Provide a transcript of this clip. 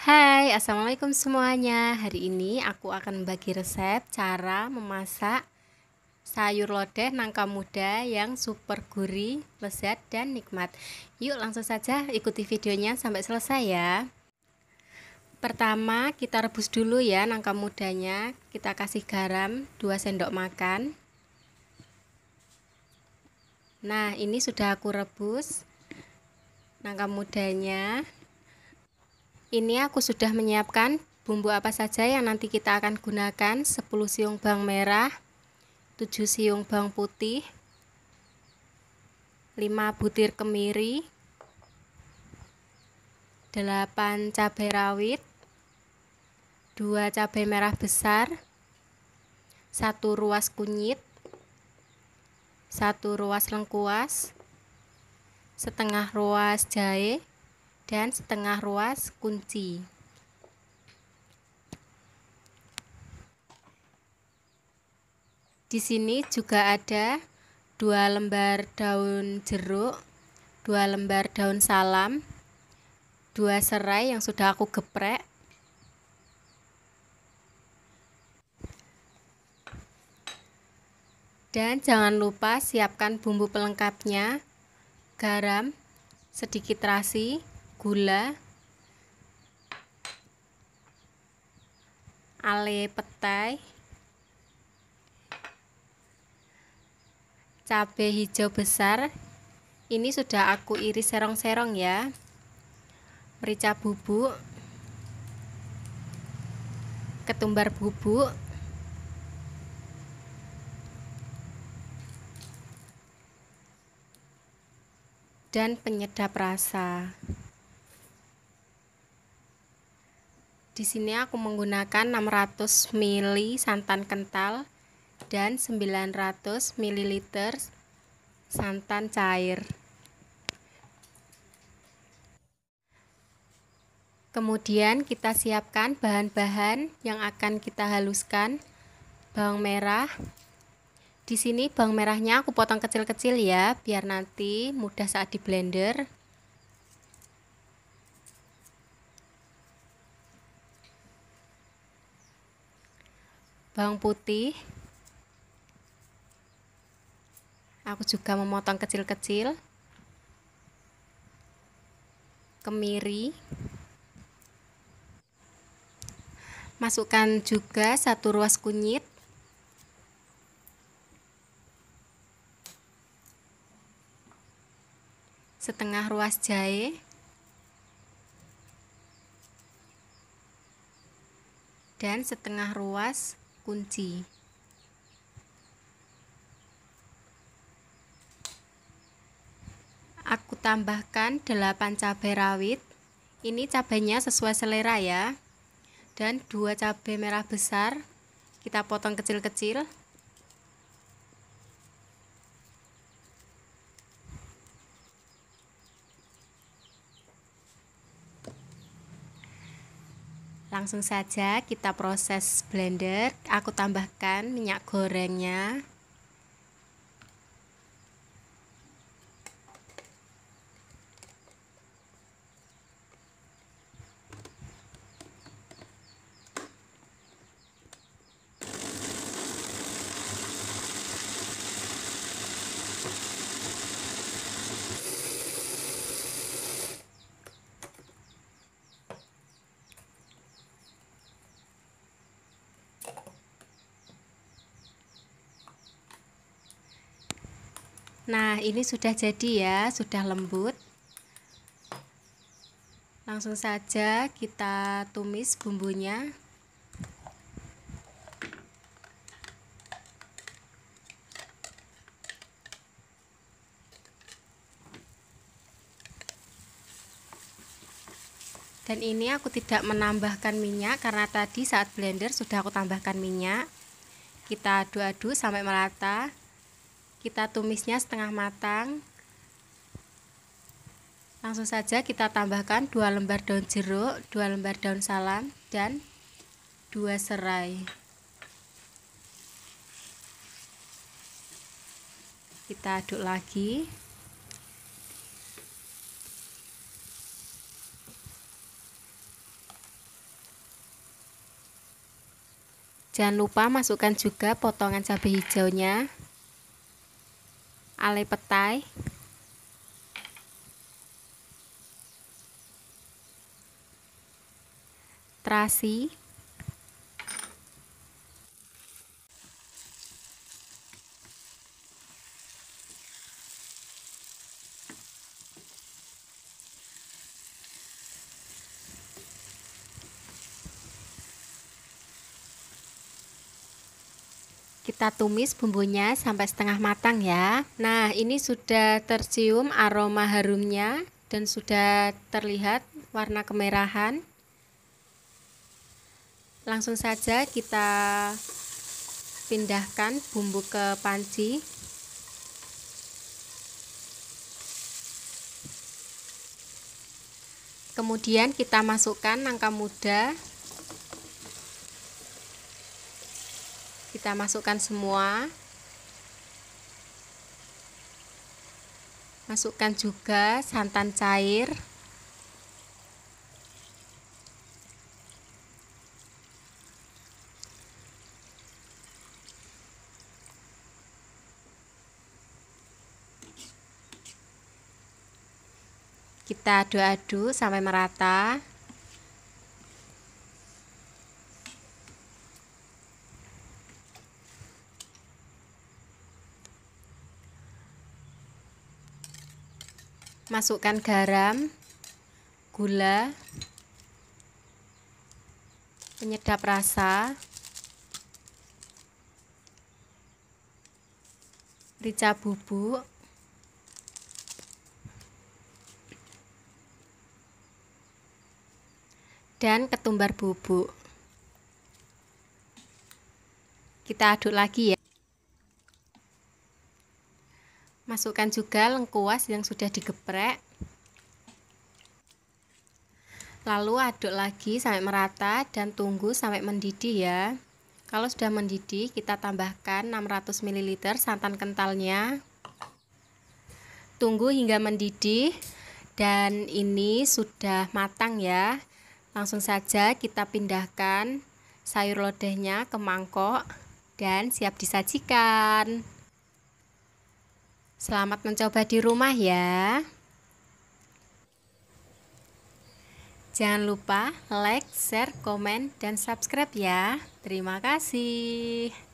Hai, Assalamualaikum semuanya Hari ini aku akan bagi resep cara memasak sayur lodeh nangka muda yang super gurih, lezat, dan nikmat Yuk langsung saja ikuti videonya sampai selesai ya Pertama kita rebus dulu ya nangka mudanya Kita kasih garam 2 sendok makan Nah ini sudah aku rebus Nangka mudanya ini aku sudah menyiapkan bumbu apa saja yang nanti kita akan gunakan 10 siung bawang merah 7 siung bawang putih 5 butir kemiri 8 cabai rawit 2 cabai merah besar 1 ruas kunyit 1 ruas lengkuas setengah ruas jahe dan setengah ruas kunci. Di sini juga ada dua lembar daun jeruk, dua lembar daun salam, dua serai yang sudah aku geprek. Dan jangan lupa siapkan bumbu pelengkapnya, garam, sedikit rasi gula ale petai cabai hijau besar ini sudah aku iris serong-serong ya merica bubuk ketumbar bubuk dan penyedap rasa Di sini aku menggunakan 600 ml santan kental dan 900 ml santan cair. Kemudian kita siapkan bahan-bahan yang akan kita haluskan. Bawang merah. Di sini bawang merahnya aku potong kecil-kecil ya, biar nanti mudah saat di blender. bawang putih aku juga memotong kecil-kecil kemiri masukkan juga satu ruas kunyit setengah ruas jahe dan setengah ruas kunci. Aku tambahkan 8 cabai rawit. Ini cabainya sesuai selera ya. Dan 2 cabai merah besar kita potong kecil-kecil. Langsung saja kita proses blender. Aku tambahkan minyak gorengnya. Nah ini sudah jadi ya sudah lembut Langsung saja kita tumis bumbunya dan ini aku tidak menambahkan minyak karena tadi saat blender sudah aku tambahkan minyak kita aduk-aduk sampai merata kita tumisnya setengah matang. Langsung saja kita tambahkan 2 lembar daun jeruk, 2 lembar daun salam, dan 2 serai. Kita aduk lagi. Jangan lupa masukkan juga potongan cabai hijaunya alai petai terasi Kita tumis bumbunya sampai setengah matang ya. Nah, ini sudah tercium aroma harumnya dan sudah terlihat warna kemerahan. Langsung saja kita pindahkan bumbu ke panci. Kemudian kita masukkan nangka muda kita masukkan semua masukkan juga santan cair kita aduk-aduk sampai merata masukkan garam, gula, penyedap rasa, rica bubuk, dan ketumbar bubuk. Kita aduk lagi ya. masukkan juga lengkuas yang sudah digeprek lalu aduk lagi sampai merata dan tunggu sampai mendidih ya kalau sudah mendidih kita tambahkan 600 ml santan kentalnya tunggu hingga mendidih dan ini sudah matang ya langsung saja kita pindahkan sayur lodehnya ke mangkok dan siap disajikan Selamat mencoba di rumah ya. Jangan lupa like, share, komen, dan subscribe ya. Terima kasih.